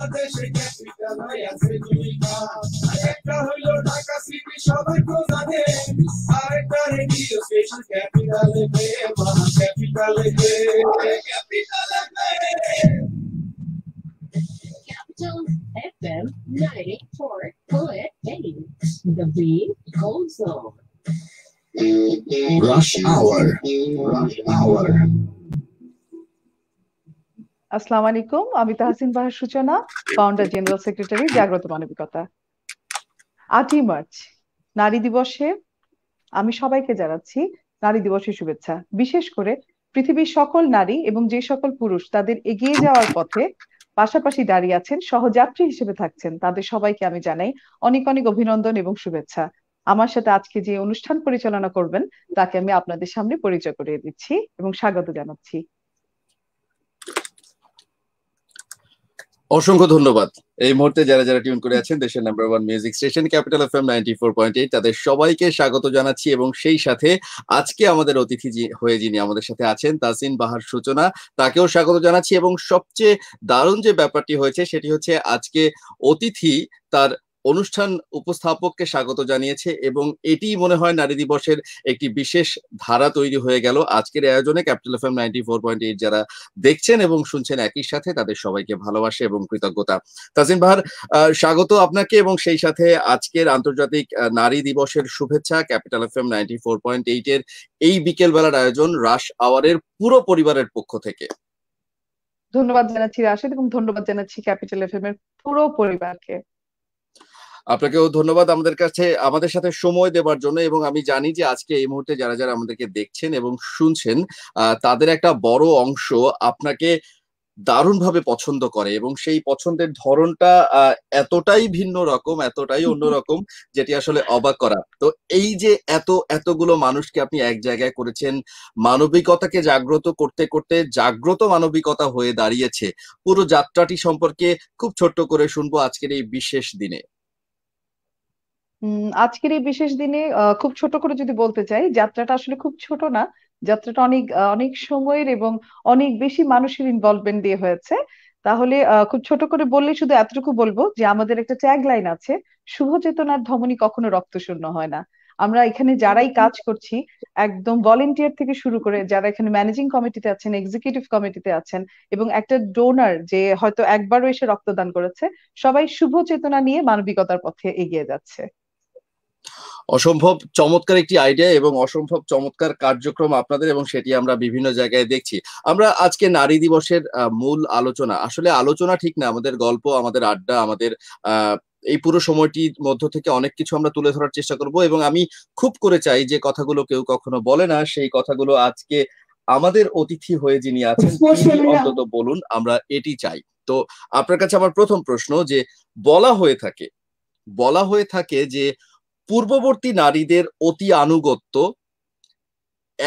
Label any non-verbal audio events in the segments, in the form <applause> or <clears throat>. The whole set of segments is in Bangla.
বাংলাদেশে ক্যাপিটাল হয়ে আছে দুইটা একটা হইল ঢাকা সিটি সবাই তো জানে আরেকটা রেডিও স্টেশন ক্যাপিটালে মা ক্যাপিটালে ক্যাপিটালে Capital FM 94.8 The B Gold Zone Rush Hour Rush Hour আসসালাম আলাইকুম আমি তাহসিন বাহার সূচনা ফাউন্ডার জেনারেল সেক্রেটারি জাগ্রত মানবিকতা আটই মার্চ নারী দিবসে আমি সবাইকে জানাচ্ছি নারী দিবসের শুভেচ্ছা বিশেষ করে পৃথিবীর সকল নারী এবং যে সকল পুরুষ তাদের এগিয়ে যাওয়ার পথে পাশাপাশি দাঁড়িয়ে আছেন সহযাত্রী হিসেবে থাকছেন তাদের সবাইকে আমি জানাই অনেক অনেক অভিনন্দন এবং শুভেচ্ছা আমার সাথে আজকে যে অনুষ্ঠান পরিচালনা করবেন তাকে আমি আপনাদের সামনে পরিচয় করিয়ে দিচ্ছি এবং স্বাগত জানাচ্ছি অসংখ্য ধন্যবাদ এই মুহূর্তে যারা যারা টিউন করে আছেন দেশের number one music station capital F M ninety four তাদের সবাইকে স্বাগত জানাচ্ছি এবং সেই সাথে আজকে আমাদের অতিথি হয়ে যিনি আমাদের সাথে আছেন তাসিন বাহার সূচনা তাকেও স্বাগত জানাচ্ছি এবং সবচেয়ে দারুণ যে ব্যাপারটি হয়েছে সেটি হচ্ছে আজকে অতিথি তার অনুষ্ঠান উপস্থাপককে স্বাগত জানিয়েছে এবং এটি মনে হয় নারী দিবসের একটি বিশেষ ধারা তৈরি হয়ে গেল আজকের আয়োজনে capital F M ninety four point eight যারা দেখছেন এবং শুনছেন একই সাথে তাদের সবাইকে ভালোবাসে এবং কৃতজ্ঞতা তাসিম বাহার স্বাগত আপনাকে এবং সেই সাথে আজকের আন্তর্জাতিক নারী দিবসের শুভেচ্ছা capital F M ninety four point এইটের এই বিকেলবেলার আয়োজন রাশ আওয়ারের পুরো পরিবারের পক্ষ থেকে ধন্যবাদ জানাচ্ছি রাশেদ এবং ধন্যবাদ জানাচ্ছি ক্যাপিটাল এফ এম এর পুরো পরিবারকে আপনাকেও ধন্যবাদ আমাদের কাছে আমাদের সাথে সময় দেবার জন্য এবং আমি জানি যে আজকে এই মুহূর্তে যারা যারা আমাদেরকে দেখছেন এবং শুনছেন তাদের একটা বড় অংশ আপনাকে দারুণভাবে পছন্দ করে এবং সেই পছন্দের ধরনটা এতটাই ভিন্ন রকম এতটাই অন্যরকম <laughs> যেটি আসলে অবাক করা তো এই যে এত এতগুলো মানুষকে আপনি এক জায়গায় করেছেন মানবিকতাকে জাগ্রত করতে করতে জাগ্রত মানবিকতা হয়ে দাঁড়িয়েছে পুরো যাত্রাটি সম্পর্কে খুব ছোট্ট করে শুনবো আজকের এই বিশেষ দিনে উম আজকের এই বিশেষ দিনে খুব ছোট করে যদি বলতে চাই যাত্রাটা আসলে খুব ছোট না যাত্রাটা অনেক অনেক সময়ের এবং অনেক বেশি মানুষের ইনভলভমেন্ট দিয়ে হয়েছে তাহলে খুব ছোট করে বললে শুধু এতটুকু বলবো যে আমাদের একটা লাইন আছে শুভ চেতনার ধমনী কখনো রক্তশূন্য হয় না আমরা এখানে যারাই কাজ করছি একদম ভলেন্টিয়ার থেকে শুরু করে যারা এখানে ম্যানেজিং কমিটিতে আছেন এক্সিকিউটিভ কমিটিতে আছেন এবং একটা ডোনার যে হয়তো একবারও এসে রক্তদান করেছে সবাই শুভ চেতনা নিয়ে মানবিকতার পথে এগিয়ে যাচ্ছে অসম্ভব চমৎকার একটি আইডিয়া এবং অসম্ভব চমৎকার কার্যক্রম আপনাদের এবং সেটি আমরা বিভিন্ন জায়গায় দেখছি আমরা আজকে নারী দিবসের মূল আলোচনা আসলে আলোচনা ঠিক না আমাদের গল্প আমাদের আড্ডা আমাদের এই পুরো সময়টির মধ্য থেকে অনেক কিছু আমরা তুলে ধরার চেষ্টা করব এবং আমি খুব করে চাই যে কথাগুলো কেউ কখনো বলে না সেই কথাগুলো আজকে আমাদের অতিথি হয়ে যিনি আছেন অন্তত বলুন আমরা এটি চাই তো আপনার কাছে আমার প্রথম প্রশ্ন যে বলা হয়ে থাকে বলা হয়ে থাকে যে পূর্ববর্তী নারীদের অতি আনুগত্য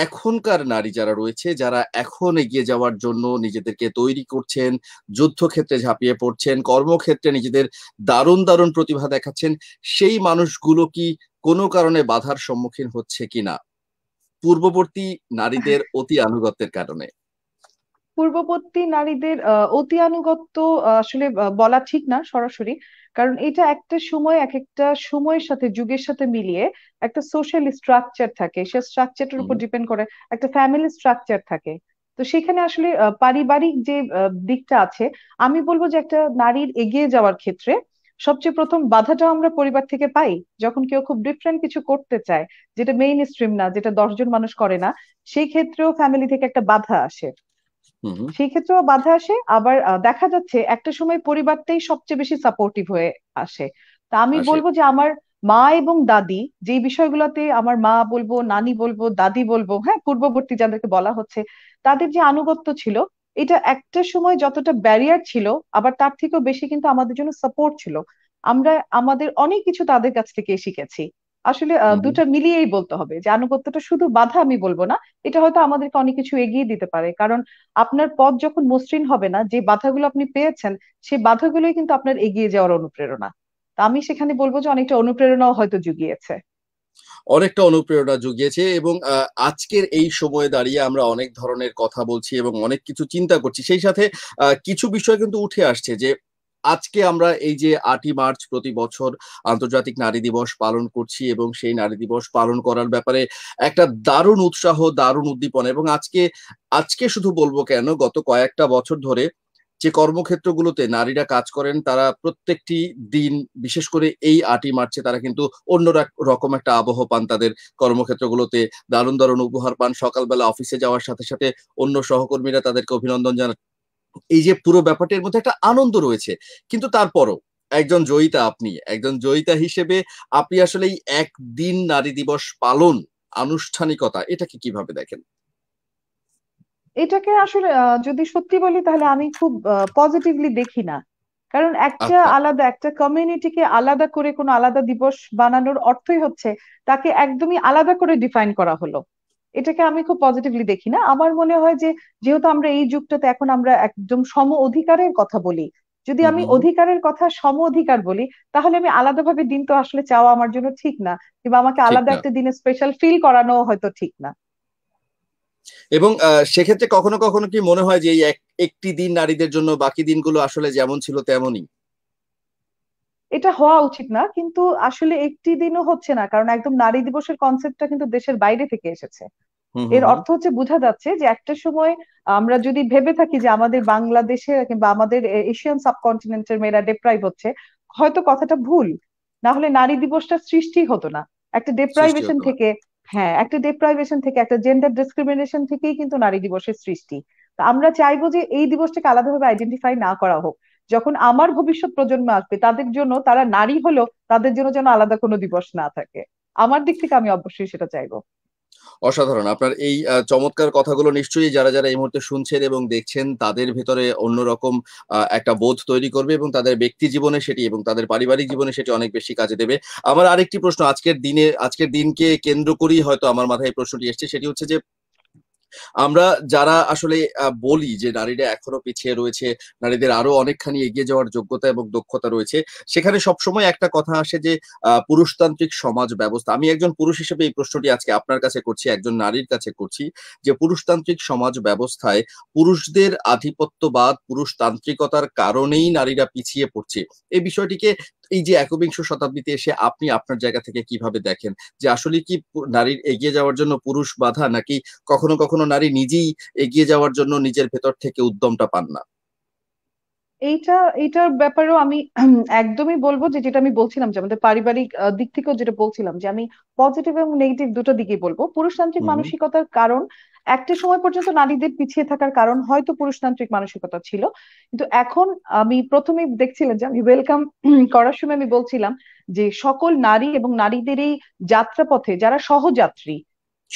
এখনকার নারী যারা রয়েছে যারা এখন এগিয়ে যাওয়ার জন্য নিজেদেরকে তৈরি করছেন যুদ্ধক্ষেত্রে ঝাঁপিয়ে পড়ছেন কর্মক্ষেত্রে নিজেদের দারুণ দারুণ প্রতিভা দেখাচ্ছেন সেই মানুষগুলো কি কোনো কারণে বাধার সম্মুখীন হচ্ছে কিনা পূর্ববর্তী নারীদের অতি আনুগত্যের কারণে পূর্ববর্তী নারীদের অতি আনুগত্য আসলে বলা ঠিক না সরাসরি কারণ এটা একটা সময় এক একটা সময়ের সাথে যুগের সাথে মিলিয়ে একটা সোশ্যাল স্ট্রাকচার থাকে সে স্ট্রাকচারটার উপর ডিপেন্ড করে একটা ফ্যামিলি স্ট্রাকচার থাকে তো সেখানে আসলে পারিবারিক যে দিকটা আছে আমি বলবো যে একটা নারীর এগিয়ে যাওয়ার ক্ষেত্রে সবচেয়ে প্রথম বাধাটা আমরা পরিবার থেকে পাই যখন কেউ খুব ডিফারেন্ট কিছু করতে চায় যেটা মেইন স্ট্রিম না যেটা দশজন মানুষ করে না সেই ক্ষেত্রেও ফ্যামিলি থেকে একটা বাধা আসে সেই ক্ষেত্রেও বাধা আসে আবার দেখা যাচ্ছে একটা সময় পরিবারটাই সবচেয়ে বেশি সাপোর্টিভ হয়ে আসে তা আমি বলবো যে আমার মা এবং দাদি যে বিষয়গুলোতে আমার মা বলবো নানি বলবো দাদি বলবো হ্যাঁ পূর্ববর্তী যাদেরকে বলা হচ্ছে তাদের যে আনুগত্য ছিল এটা একটা সময় যতটা ব্যারিয়ার ছিল আবার তার থেকেও বেশি কিন্তু আমাদের জন্য সাপোর্ট ছিল আমরা আমাদের অনেক কিছু তাদের কাছ থেকে শিখেছি আসলে দুটা মিলিয়েই বলতে হবে যে আনুগত্যটা শুধু বাধা আমি বলবো না এটা হয়তো আমাদেরকে অনেক কিছু এগিয়ে দিতে পারে কারণ আপনার পথ যখন মসৃণ হবে না যে বাধাগুলো আপনি পেয়েছেন সেই বাধাগুলোই কিন্তু আপনার এগিয়ে যাওয়ার অনুপ্রেরণা তা আমি সেখানে বলবো যে অনেকটা অনুপ্রেরণাও হয়তো জুগিয়েছে অনেকটা অনুপ্রেরণা জুগিয়েছে এবং আজকের এই সময়ে দাঁড়িয়ে আমরা অনেক ধরনের কথা বলছি এবং অনেক কিছু চিন্তা করছি সেই সাথে কিছু বিষয় কিন্তু উঠে আসছে যে আজকে আমরা এই যে আটই মার্চ প্রতি বছর আন্তর্জাতিক নারী দিবস পালন করছি এবং সেই নারী দিবস পালন করার ব্যাপারে একটা দারুণ উৎসাহ দারুণ উদ্দীপনা এবং আজকে আজকে শুধু বলবো কেন গত কয়েকটা বছর ধরে যে কর্মক্ষেত্রগুলোতে নারীরা কাজ করেন তারা প্রত্যেকটি দিন বিশেষ করে এই আটই মার্চে তারা কিন্তু অন্য রকম একটা আবহ পান তাদের কর্মক্ষেত্রগুলোতে দারুণ দারুণ উপহার পান সকালবেলা অফিসে যাওয়ার সাথে সাথে অন্য সহকর্মীরা তাদেরকে অভিনন্দন এই যে পুরো ব্যাপারটা মধ্যে একটা আনন্দ রয়েছে কিন্তু তারপরও একজন জয়িতা আপনি একজন জয়িতা হিসেবে আপনি আসলে এই একদিন নারী দিবস পালন আনুষ্ঠানিকতা এটাকে কিভাবে দেখেন এটাকে আসলে যদি সত্যি বলি তাহলে আমি খুব পজিটিভলি দেখি না কারণ একটা আচ্ছা। আলাদা একটা কমিউনিটিকে আলাদা করে কোনো আলাদা দিবস বানানোর অর্থই হচ্ছে তাকে একদমই আলাদা করে ডিফাইন করা হলো এটাকে আমি খুব পজিটিভলি দেখি না আমার মনে হয় যে যেহেতু আমরা এই যুগটাতে এখন আমরা একদম সম অধিকারের কথা বলি যদি আমি অধিকারের কথা সম অধিকার বলি তাহলে আমি আলাদাভাবে দিন তো আসলে চাওয়া আমার জন্য ঠিক না কিংবা আমাকে আলাদা একটা দিনে স্পেশাল ফিল করানো হয়তো ঠিক না এবং সেক্ষেত্রে কখনো কখনো কি মনে হয় যে এই একটি দিন নারীদের জন্য বাকি দিনগুলো আসলে যেমন ছিল তেমনই এটা হওয়া উচিত না কিন্তু আসলে একটি দিনও হচ্ছে না কারণ একদম নারী দিবসের কনসেপ্টটা কিন্তু দেশের বাইরে থেকে এসেছে এর অর্থ হচ্ছে বোঝা যাচ্ছে যে একটা সময় আমরা যদি ভেবে থাকি যে আমাদের বাংলাদেশে কিংবা আমাদের এশিয়ান সাবকন্টিনেন্টের মেয়েরা ডেপ্রাইভ হচ্ছে হয়তো কথাটা ভুল না হলে নারী দিবসটা সৃষ্টি হতো না একটা ডেপ্রাইভেশন থেকে হ্যাঁ একটা ডেপ্রাইভেশন থেকে একটা জেন্ডার ডিসক্রিমিনেশন থেকেই কিন্তু নারী দিবসের সৃষ্টি আমরা চাইবো যে এই দিবসটাকে আলাদাভাবে আইডেন্টিফাই না করা হোক যখন আমার ভবিষ্যৎ প্রজন্ম আসবে তাদের জন্য তারা নারী হলো তাদের জন্য যেন আলাদা কোনো দিবস না থাকে আমার দিক থেকে আমি অবশ্যই সেটা চাইবো অসাধারণ আপনার এই চমৎকার কথাগুলো নিশ্চয়ই যারা যারা এই মুহূর্তে শুনছেন এবং দেখছেন তাদের ভেতরে অন্যরকম একটা বোধ তৈরি করবে এবং তাদের ব্যক্তি জীবনে সেটি এবং তাদের পারিবারিক জীবনে সেটি অনেক বেশি কাজে দেবে আমার আরেকটি প্রশ্ন আজকের দিনে আজকের দিনকে কেন্দ্র করেই হয়তো আমার মাথায় প্রশ্নটি এসছে সেটি হচ্ছে যে আমরা যারা আসলে বলি যে নারীরা এখনো পিছিয়ে রয়েছে নারীদের আরো অনেকখানি এগিয়ে যাওয়ার যোগ্যতা এবং দক্ষতা রয়েছে সেখানে সবসময় একটা কথা আসে যে পুরুষতান্ত্রিক সমাজ ব্যবস্থা আমি একজন পুরুষ হিসেবে এই প্রশ্নটি আজকে আপনার কাছে করছি একজন নারীর কাছে করছি যে পুরুষতান্ত্রিক সমাজ ব্যবস্থায় পুরুষদের আধিপত্যবাদ পুরুষতান্ত্রিকতার কারণেই নারীরা পিছিয়ে পড়ছে এই বিষয়টিকে এই যে একবিংশ শতাব্দীতে এসে আপনি আপনার জায়গা থেকে কিভাবে দেখেন যে আসলে কি নারীর এগিয়ে যাওয়ার জন্য পুরুষ বাধা নাকি কখনো কখনো নারী নিজেই এগিয়ে যাওয়ার জন্য নিজের ভেতর থেকে উদ্যমটা পান না এইটা এইটার ব্যাপারেও আমি একদমই বলবো যে যেটা আমি বলছিলাম যে আমাদের পারিবারিক দিক থেকেও যেটা বলছিলাম যে আমি পজিটিভ এবং নেগেটিভ দুটো দিকেই বলবো পুরুষতান্ত্রিক মানসিকতার কারণ একটা সময় পর্যন্ত নারীদের পিছিয়ে থাকার কারণ হয়তো পুরুষতান্ত্রিক মানসিকতা ছিল কিন্তু এখন আমি প্রথমেই দেখছিলাম যে আমি ওয়েলকাম করার সময় আমি বলছিলাম যে সকল নারী এবং নারীদের এই যাত্রাপথে যারা সহযাত্রী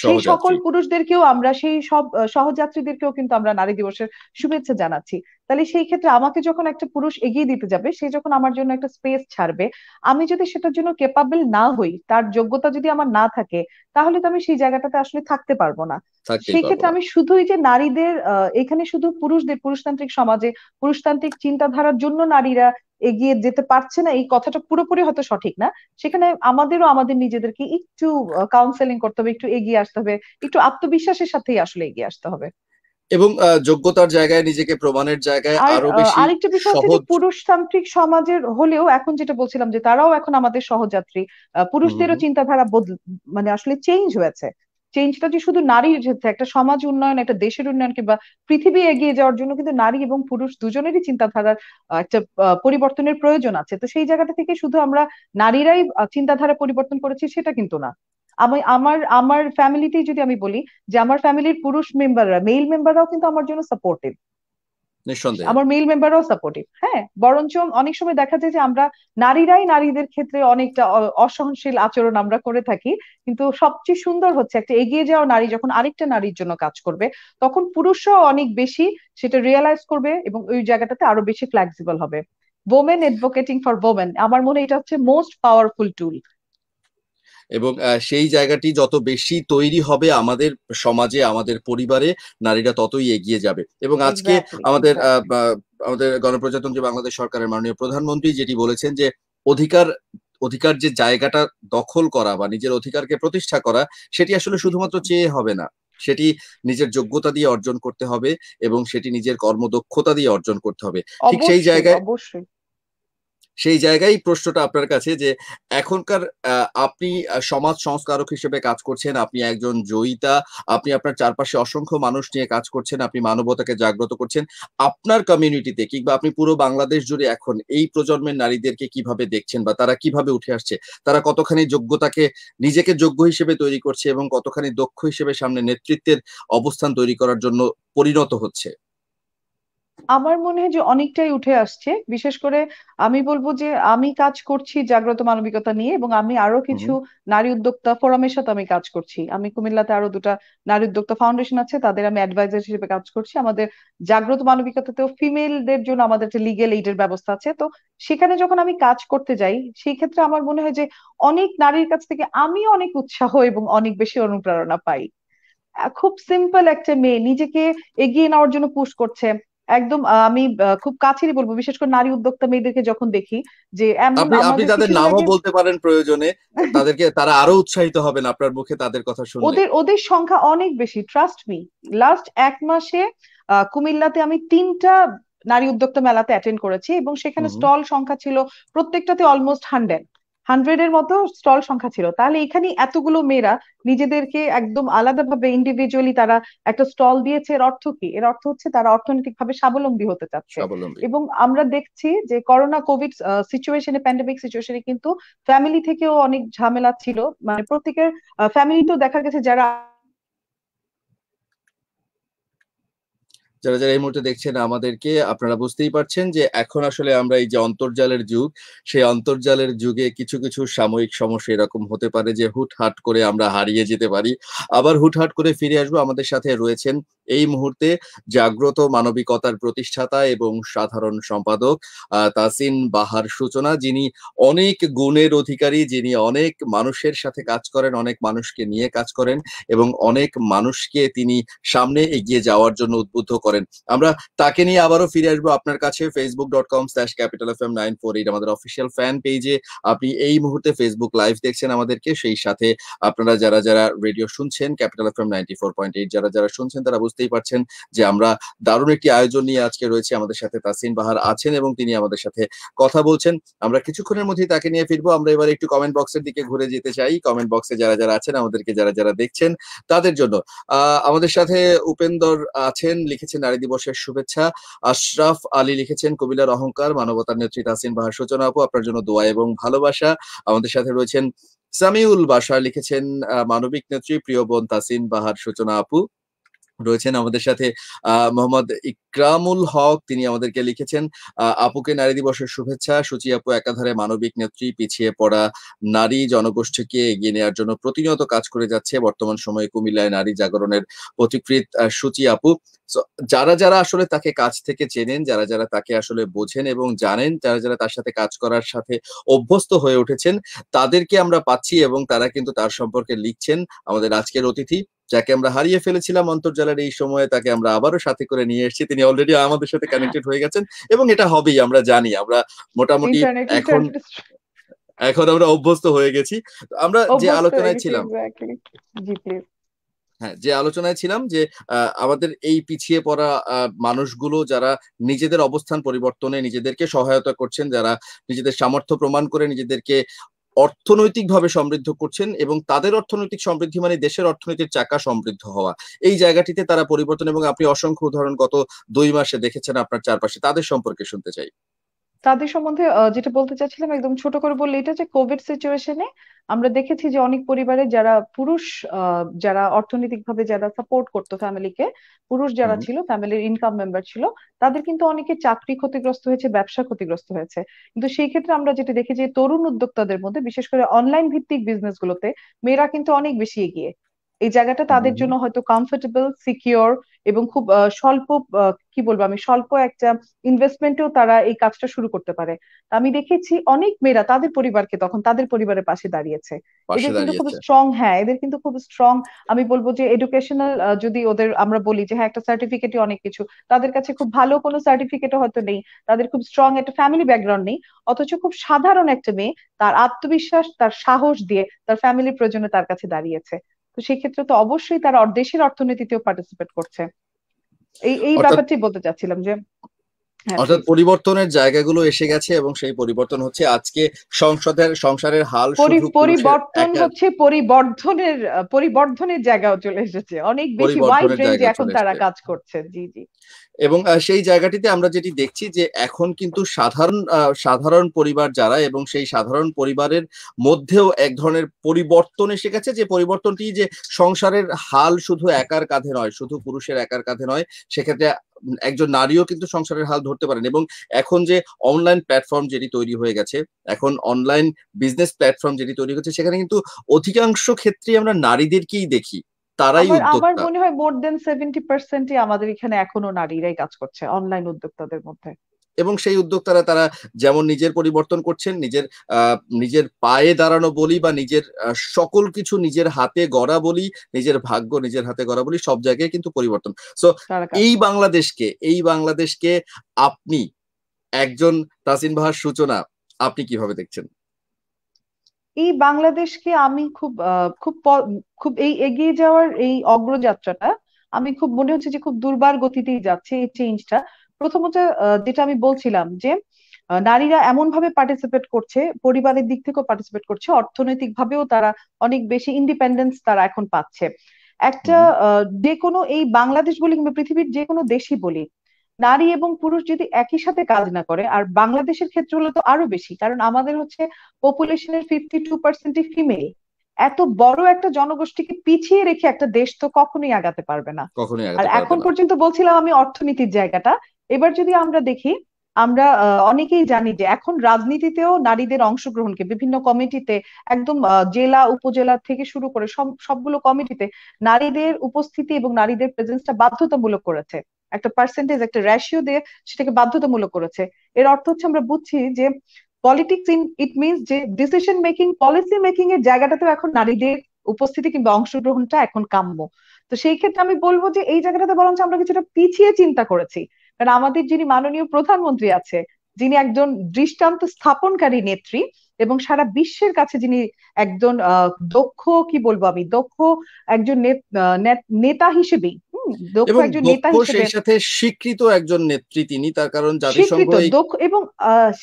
সেই সকল পুরুষদেরকেও আমরা সেই সব সহযাত্রীদেরকেও কিন্তু আমরা নারী দিবসের শুভেচ্ছা জানাচ্ছি তাহলে সেই ক্ষেত্রে আমাকে যখন একটা পুরুষ এগিয়ে দিতে যাবে সে যখন আমার জন্য একটা স্পেস ছাড়বে আমি যদি সেটার জন্য কেপাবল না হই তার যোগ্যতা যদি আমার না থাকে তাহলে তো আমি সেই জায়গাটাতে আসলে থাকতে পারবো না সেই ক্ষেত্রে আমি শুধুই যে নারীদের এখানে শুধু পুরুষদের পুরুষতান্ত্রিক সমাজে পুরুষতান্ত্রিক চিন্তাধারার জন্য নারীরা এগিয়ে যেতে পারছে না এই কথাটা পুরোপুরি হয়তো সঠিক না সেখানে আমাদেরও আমাদের নিজেদেরকে একটু কাউন্সেলিং করতে হবে একটু এগিয়ে আসতে হবে একটু আত্মবিশ্বাসের সাথেই আসলে এগিয়ে আসতে হবে এবং যোগ্যতার জায়গায় নিজেকে প্রমাণের জায়গায় আরো বেশি আরেকটা বিষয় হচ্ছে পুরুষতান্ত্রিক সমাজের হলেও এখন যেটা বলছিলাম যে তারাও এখন আমাদের সহযাত্রী পুরুষদেরও চিন্তাধারা বদল মানে আসলে চেঞ্জ হয়েছে চেঞ্জটা যে শুধু নারীর ক্ষেত্রে একটা সমাজ উন্নয়ন একটা দেশের উন্নয়ন কিংবা পৃথিবী এগিয়ে যাওয়ার জন্য কিন্তু নারী এবং পুরুষ দুজনেরই চিন্তাধারার একটা পরিবর্তনের প্রয়োজন আছে তো সেই জায়গাটা থেকে শুধু আমরা নারীরাই চিন্তাধারা পরিবর্তন করেছি সেটা কিন্তু না আমি আমার আমার ফ্যামিলিতেই যদি আমি বলি যে আমার ফ্যামিলির পুরুষ মেম্বাররা মেল মেম্বাররাও কিন্তু আমার জন্য সাপোর্টিভ আমার মেল মেম্বারও সাপোর্টিভ হ্যাঁ বরঞ্চ অনেক সময় দেখা যায় যে আমরা নারীরাই নারীদের ক্ষেত্রে অনেকটা অসহনশীল আচরণ আমরা করে থাকি কিন্তু সবচেয়ে সুন্দর হচ্ছে একটা এগিয়ে যাওয়া নারী যখন আরেকটা নারীর জন্য কাজ করবে তখন পুরুষরাও অনেক বেশি সেটা রিয়েলাইজ করবে এবং ওই জায়গাটাতে আরো বেশি ফ্লেক্সিবল হবে ওমেন এডভোকেটিং ফর ওমেন আমার মনে এটা হচ্ছে মোস্ট পাওয়ারফুল টুল এবং সেই জায়গাটি যত বেশি তৈরি হবে আমাদের সমাজে আমাদের পরিবারে নারীরা ততই এগিয়ে যাবে এবং আজকে আমাদের আমাদের গণপ্রজাতন্ত্রী বাংলাদেশ সরকারের মাননীয় প্রধানমন্ত্রী যেটি বলেছেন যে অধিকার অধিকার যে জায়গাটা দখল করা বা নিজের অধিকারকে প্রতিষ্ঠা করা সেটি আসলে শুধুমাত্র চেয়ে হবে না সেটি নিজের যোগ্যতা দিয়ে অর্জন করতে হবে এবং সেটি নিজের কর্মদক্ষতা দিয়ে অর্জন করতে হবে ঠিক সেই জায়গায় অবশ্যই সেই জায়গায় প্রশ্নটা আপনার কাছে যে এখনকার আপনি সমাজ সংস্কারক হিসেবে কাজ করছেন আপনি একজন জয়িতা আপনি আপনার চারপাশে অসংখ্য মানুষ নিয়ে কাজ করছেন আপনি মানবতাকে জাগ্রত করছেন আপনার কমিউনিটিতে কিংবা আপনি পুরো বাংলাদেশ জুড়ে এখন এই প্রজন্মের নারীদেরকে কিভাবে দেখছেন বা তারা কিভাবে উঠে আসছে তারা কতখানি যোগ্যতাকে নিজেকে যোগ্য হিসেবে তৈরি করছে এবং কতখানি দক্ষ হিসেবে সামনে নেতৃত্বের অবস্থান তৈরি করার জন্য পরিণত হচ্ছে আমার মনে হয় যে অনেকটাই উঠে আসছে বিশেষ করে আমি বলবো যে আমি কাজ করছি জাগ্রত মানবিকতা নিয়ে এবং আমি আরো কিছু নারী উদ্যোক্তা ফোরামের সাথে আমি কাজ করছি আমি কুমিল্লাতে আরো দুটা নারী উদ্যোক্তা ফাউন্ডেশন আছে তাদের আমি অ্যাডভাইজার হিসেবে কাজ করছি আমাদের জাগ্রত মানবিকতাতেও ফিমেলদের জন্য আমাদের একটা লিগেল এইডের ব্যবস্থা আছে তো সেখানে যখন আমি কাজ করতে যাই সেই ক্ষেত্রে আমার মনে হয় যে অনেক নারীর কাছ থেকে আমি অনেক উৎসাহ এবং অনেক বেশি অনুপ্রেরণা পাই খুব সিম্পল একটা মেয়ে নিজেকে এগিয়ে নেওয়ার জন্য পুশ করছে একদম আমি খুব কাছেরই বলবো বিশেষ করে নারী উদ্যোক্তা মেয়েদেরকে যখন দেখি যে আপনি আপনি তাদের নামও বলতে পারেন প্রয়োজনে তাদেরকে তারা আরো উৎসাহিত হবেন আপনার মুখে তাদের কথা শুনে ওদের ওদের সংখ্যা অনেক বেশি ট্রাস্ট মি লাস্ট এক মাসে কুমিল্লাতে আমি তিনটা নারী উদ্যোক্তা মেলাতে অ্যাটেন্ড করেছি এবং সেখানে স্টল সংখ্যা ছিল প্রত্যেকটাতে অলমোস্ট হান্ড্রেড হান্ড্রেডের মতো স্টল সংখ্যা ছিল তাহলে এখানে এতগুলো মেয়েরা নিজেদেরকে একদম আলাদাভাবে ইন্ডিভিজুয়ালি তারা একটা স্টল দিয়েছে এর অর্থ কি এর অর্থ হচ্ছে তারা অর্থনৈতিকভাবে স্বাবলম্বী হতে চাচ্ছে এবং আমরা দেখছি যে করোনা কোভিড সিচুয়েশনে প্যান্ডেমিক সিচুয়েশনে কিন্তু ফ্যামিলি থেকেও অনেক ঝামেলা ছিল মানে প্রত্যেকের ফ্যামিলি তো দেখা গেছে যারা যারা যারা এই মুহূর্তে দেখছেন আমাদেরকে আপনারা বুঝতেই পারছেন যে এখন আসলে আমরা এই যে অন্তর্জালের যুগ সেই অন্তর্জালের যুগে কিছু কিছু সাময়িক সমস্যা এরকম হতে পারে যে হুটহাট করে আমরা হারিয়ে যেতে পারি আবার হুটহাট করে ফিরে আসবো আমাদের সাথে রয়েছেন এই মুহূর্তে জাগ্রত মানবিকতার প্রতিষ্ঠাতা এবং সাধারণ সম্পাদক তাসিন বাহার সূচনা যিনি অনেক গুণের অধিকারী যিনি অনেক মানুষের সাথে কাজ করেন অনেক মানুষকে নিয়ে কাজ করেন এবং অনেক মানুষকে তিনি সামনে এগিয়ে যাওয়ার জন্য উদ্বুদ্ধ করেন আমরা তাকে নিয়ে আবারও ফিরে আসবো আপনার কাছে Facebook dot com slash capital F M nine four eight আমাদের অফিসিয়াল ফ্যান পেজে আপনি এই মুহূর্তে ফেসবুক লাইভ দেখছেন আমাদেরকে সেই সাথে আপনারা যারা যারা রেডিও শুনছেন capital F M ninety four point eight যারা যারা শুনছেন তারা বুঝতেই পারছেন যে আমরা দারুণ একটি আয়োজন নিয়ে আজকে রয়েছে আমাদের সাথে তাসিন বাহার আছেন এবং তিনি আমাদের সাথে কথা বলছেন আমরা কিছুক্ষণের মধ্যেই তাকে নিয়ে ফিরবো আমরা এবার একটু কমেন্ট বক্সের দিকে ঘুরে যেতে চাই কমেন্ট বক্সে যারা যারা আছেন আমাদেরকে যারা যারা দেখছেন তাদের জন্য আমাদের সাথে উপেন্দর আছেন লিখেছেন নারী দিবসের শুভেচ্ছা আশরাফ আলী লিখেছেন কবিলার অহংকার মানবতার নেত্রী তাসিন বাহার সূচনা আপু আপনার জন্য দোয়া এবং ভালোবাসা আমাদের সাথে রয়েছেন সামিউল বাসা লিখেছেন মানবিক নেত্রী প্রিয় বোন তাসিন বাহার সূচনা আপু রয়েছেন আমাদের সাথে মোহাম্মদ ইকরামুল হক তিনি আমাদেরকে লিখেছেন আপুকে নারী দিবসের শুভেচ্ছা সুচি আপু একাধারে মানবিক নেত্রী পিছিয়ে পড়া নারী জনগোষ্ঠীকে এগিয়ে নেওয়ার জন্য প্রতিনিয়ত কাজ করে যাচ্ছে বর্তমান সময়ে কুমিল্লায় নারী জাগরণের পথিকৃত সুচি আপু যারা যারা আসলে তাকে কাজ থেকে চেনেন যারা যারা তাকে আসলে বোঝেন এবং জানেন যারা যারা তার সাথে কাজ করার সাথে অভ্যস্ত হয়ে উঠেছেন তাদেরকে আমরা পাচ্ছি এবং তারা কিন্তু তার সম্পর্কে লিখছেন আমাদের আজকের অতিথি যাকে আমরা হারিয়ে ফেলেছিলাম অন্তর্জালের এই সময়ে তাকে আমরা আবারও সাথে করে নিয়ে এসেছি তিনি অলরেডি আমাদের সাথে কানেক্টেড হয়ে গেছেন এবং এটা হবেই আমরা জানি আমরা মোটামুটি এখন এখন আমরা অভ্যস্ত হয়ে গেছি আমরা যে আলোচনায় ছিলাম হ্যাঁ যে আলোচনায় ছিলাম যে আমাদের এই পিছিয়ে পড়া মানুষগুলো যারা নিজেদের অবস্থান পরিবর্তনে নিজেদেরকে সহায়তা করছেন যারা নিজেদের সামর্থ্য প্রমাণ করে নিজেদেরকে অর্থনৈতিকভাবে সমৃদ্ধ করছেন এবং তাদের অর্থনৈতিক সমৃদ্ধি মানে দেশের অর্থনীতির চাকা সমৃদ্ধ হওয়া এই জায়গাটিতে তারা পরিবর্তন এবং আপনি অসংখ্য উদাহরণ গত দুই মাসে দেখেছেন আপনার চারপাশে তাদের সম্পর্কে শুনতে চাই তাদের সম্বন্ধে যেটা বলতে চাচ্ছিলাম একদম ছোট করে বললে এটা যে কোভিড সিচুয়েশনে আমরা দেখেছি যে অনেক পরিবারে যারা পুরুষ যারা অর্থনৈতিকভাবে যারা সাপোর্ট করতো ফ্যামিলিকে পুরুষ যারা ছিল ফ্যামিলির ইনকাম মেম্বার ছিল তাদের কিন্তু অনেকে চাকরি ক্ষতিগ্রস্ত হয়েছে ব্যবসা ক্ষতিগ্রস্ত হয়েছে কিন্তু সেই ক্ষেত্রে আমরা যেটা দেখি যে তরুণ উদ্যোক্তাদের মধ্যে বিশেষ করে অনলাইন ভিত্তিক বিজনেস গুলোতে মেয়েরা কিন্তু অনেক বেশি এগিয়ে এই জায়গাটা তাদের জন্য হয়তো কমফোর্টেবল সিকিউর এবং খুব স্বল্প কি বলবো আমি স্বল্প একটা ইনভেস্টমেন্টেও তারা এই কাজটা শুরু করতে পারে আমি দেখেছি অনেক মেয়েরা তাদের পরিবারকে তখন তাদের পরিবারের পাশে দাঁড়িয়েছে এদের কিন্তু খুব স্ট্রং হ্যাঁ এদের কিন্তু খুব স্ট্রং আমি বলবো যে এডুকেশনাল যদি ওদের আমরা বলি যে হ্যাঁ একটা সার্টিফিকেটই অনেক কিছু তাদের কাছে খুব ভালো কোনো সার্টিফিকেটও হয়তো নেই তাদের খুব স্ট্রং একটা ফ্যামিলি ব্যাকগ্রাউন্ড নেই অথচ খুব সাধারণ একটা মেয়ে তার আত্মবিশ্বাস তার সাহস দিয়ে তার ফ্যামিলির প্রয়োজনে তার কাছে দাঁড়িয়েছে তো সেক্ষেত্রে তো অবশ্যই তারা দেশের অর্থনীতিতেও পার্টিসিপেট করছে এই এই ব্যাপারটি বলতে চাচ্ছিলাম যে হ্যাঁ। অর্থাৎ পরিবর্তনের জায়গাগুলো এসে গেছে এবং সেই পরিবর্তন হচ্ছে আজকে সংসদের সংসারের হাল পরিবর্তন হচ্ছে পরিবর্ধনের পরিবর্ধনের জায়গাও চলে এসেছে অনেক বেশি ওয়াইড রেঞ্জে এখন তারা কাজ করছে জি জি এবং সেই জায়গাটিতে আমরা যেটি দেখছি যে এখন কিন্তু সাধারণ সাধারণ পরিবার যারা এবং সেই সাধারণ পরিবারের মধ্যেও এক ধরনের পরিবর্তন এসে গেছে যে পরিবর্তনটি যে সংসারের হাল শুধু একার কাঁধে নয় শুধু পুরুষের একার কাঁধে নয় সেক্ষেত্রে একজন নারীও কিন্তু সংসারের হাল ধরতে পারেন এবং এখন যে অনলাইন প্ল্যাটফর্ম যেটি তৈরি হয়ে গেছে এখন অনলাইন বিজনেস প্ল্যাটফর্ম যেটি তৈরি হয়েছে সেখানে কিন্তু অধিকাংশ ক্ষেত্রেই আমরা নারীদেরকেই দেখি তারাই আমার মনে হয় মোর দেন সেভেন্টি পার্সেন্টই আমাদের এখানে এখনো নারীরাই কাজ করছে অনলাইন উদ্যোক্তাদের মধ্যে এবং সেই উদ্যোক্তারা তারা যেমন নিজের পরিবর্তন করছেন নিজের নিজের পায়ে দাঁড়ানো বলি বা নিজের সকল কিছু নিজের হাতে গড়া বলি নিজের ভাগ্য নিজের হাতে গড়া বলি সব জায়গায় কিন্তু পরিবর্তন সো এই বাংলাদেশকে এই বাংলাদেশকে আপনি একজন তাসিন ভাহার সূচনা আপনি কিভাবে দেখছেন এই বাংলাদেশকে আমি খুব খুব খুব এই এগিয়ে যাওয়ার এই অগ্রযাত্রাটা আমি খুব মনে হচ্ছে যে খুব দুর্বার গতিতেই যাচ্ছে এই চেঞ্জটা প্রথমত যেটা আমি বলছিলাম যে নারীরা এমন ভাবে পার্টিসিপেট করছে পরিবারের দিক থেকেও পার্টিসিপেট করছে অর্থনৈতিক ভাবেও তারা অনেক বেশি ইন্ডিপেন্ডেন্স তারা এখন পাচ্ছে একটা যে কোনো এই বাংলাদেশ বলি কিংবা পৃথিবীর যে কোনো দেশই বলি নারী এবং পুরুষ যদি একই সাথে কাজ না করে আর বাংলাদেশের ক্ষেত্রে হলে তো আরো বেশি কারণ আমাদের হচ্ছে পপুলেশনের ফিফটি টু পার্সেন্টই ফিমেল এত বড় একটা জনগোষ্ঠীকে পিছিয়ে রেখে একটা দেশ তো কখনোই আগাতে পারবে না আর এখন পর্যন্ত বলছিলাম আমি অর্থনীতির জায়গাটা এবার যদি আমরা দেখি আমরা অনেকেই জানি যে এখন রাজনীতিতেও নারীদের অংশগ্রহণকে বিভিন্ন কমিটিতে একদম জেলা উপজেলা থেকে শুরু করে সব সবগুলো কমিটিতে নারীদের উপস্থিতি এবং নারীদের প্রেজেন্সটা বাধ্যতামূলক করেছে একটা পার্সেন্টেজ একটা রেশিও দিয়ে সেটাকে বাধ্যতামূলক করেছে এর অর্থ হচ্ছে আমরা বুঝছি যে পলিটিক্স ইন ইট মিনস যে ডিসিশন মেকিং পলিসি মেকিং এর জায়গাটাতেও এখন নারীদের উপস্থিতি কিংবা অংশগ্রহণটা এখন কাম্য তো সেই ক্ষেত্রে আমি বলবো যে এই জায়গাটাতে বরঞ্চ আমরা কিছুটা পিছিয়ে চিন্তা করেছি কারণ আমাদের যিনি মাননীয় প্রধানমন্ত্রী আছে যিনি একজন দৃষ্টান্ত স্থাপনকারী নেত্রী এবং সারা বিশ্বের কাছে যিনি একজন দক্ষ কি বলবো আমি দক্ষ একজন নেতা হিসেবেই দক্ষ একজন নেতা হিসেবে সাথে স্বীকৃত একজন নেত্রী তিনি তার কারণ জাতিসংঘ এবং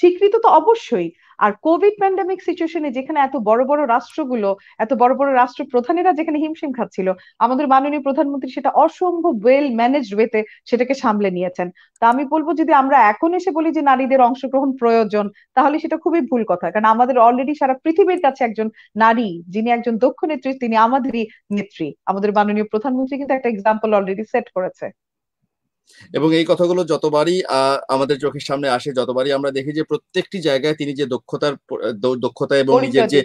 স্বীকৃত তো অবশ্যই আর কোভিড প্যান্ডামিক সিচুয়েশনে যেখানে এত বড় বড় রাষ্ট্রগুলো এত বড় বড় রাষ্ট্র প্রধানেরা যেখানে হিমশিম খাচ্ছিল আমাদের মাননীয় প্রধানমন্ত্রী সেটা অসম্ভব ওয়েল ম্যানেজ ওয়েতে সেটাকে সামলে নিয়েছেন তা আমি বলবো যদি আমরা এখন এসে বলি যে নারীদের অংশগ্রহণ প্রয়োজন তাহলে সেটা খুবই ভুল কথা কারণ আমাদের অলরেডি সারা পৃথিবীর কাছে একজন নারী যিনি একজন দক্ষ নেত্রী তিনি আমাদেরই নেত্রী আমাদের মাননীয় প্রধানমন্ত্রী কিন্তু একটা এক্সাম্পল অলরেডি সেট করেছে এবং এই কথাগুলো যতবারই আমাদের চোখের সামনে আসে যতবারই আমরা দেখি যে প্রত্যেকটি জায়গায় তিনি যে দক্ষতার দক্ষতা এবং নিজের যে